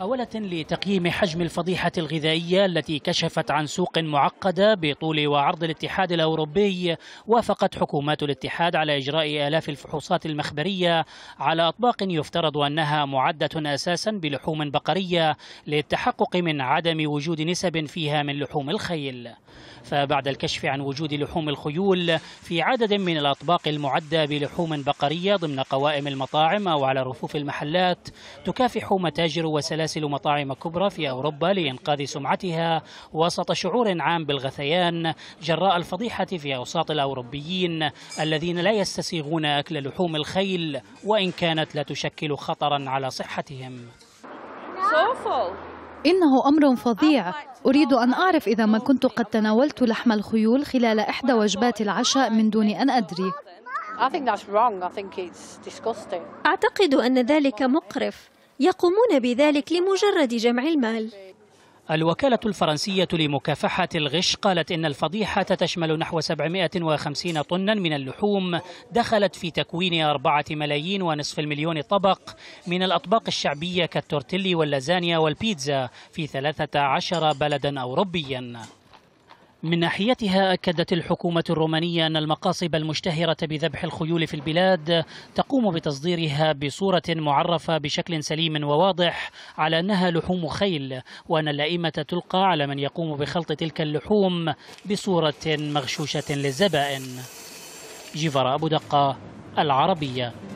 محاولة لتقييم حجم الفضيحة الغذائية التي كشفت عن سوق معقدة بطول وعرض الاتحاد الأوروبي وافقت حكومات الاتحاد على إجراء آلاف الفحوصات المخبرية على أطباق يفترض أنها معدة أساسا بلحوم بقرية للتحقق من عدم وجود نسب فيها من لحوم الخيل فبعد الكشف عن وجود لحوم الخيول في عدد من الأطباق المعدة بلحوم بقرية ضمن قوائم المطاعم أو على رفوف المحلات تكافح متاجر وسلاسل تحتسل مطاعم كبرى في أوروبا لإنقاذ سمعتها وسط شعور عام بالغثيان جراء الفضيحة في أوساط الأوروبيين الذين لا يستسيغون أكل لحوم الخيل وإن كانت لا تشكل خطرا على صحتهم إنه أمر فظيع أريد أن أعرف إذا ما كنت قد تناولت لحم الخيول خلال إحدى وجبات العشاء من دون أن أدري أعتقد أن ذلك مقرف يقومون بذلك لمجرد جمع المال الوكالة الفرنسية لمكافحة الغش قالت إن الفضيحة تشمل نحو 750 طنا من اللحوم دخلت في تكوين أربعة ملايين ونصف المليون طبق من الأطباق الشعبية كالتورتيلي واللازانيا والبيتزا في 13 بلدا أوروبيا من ناحيتها أكدت الحكومة الرومانية أن المقاصب المشتهرة بذبح الخيول في البلاد تقوم بتصديرها بصورة معرفة بشكل سليم وواضح على أنها لحوم خيل وأن اللائمة تلقى على من يقوم بخلط تلك اللحوم بصورة مغشوشة للزبائن جيفر أبو دقة العربية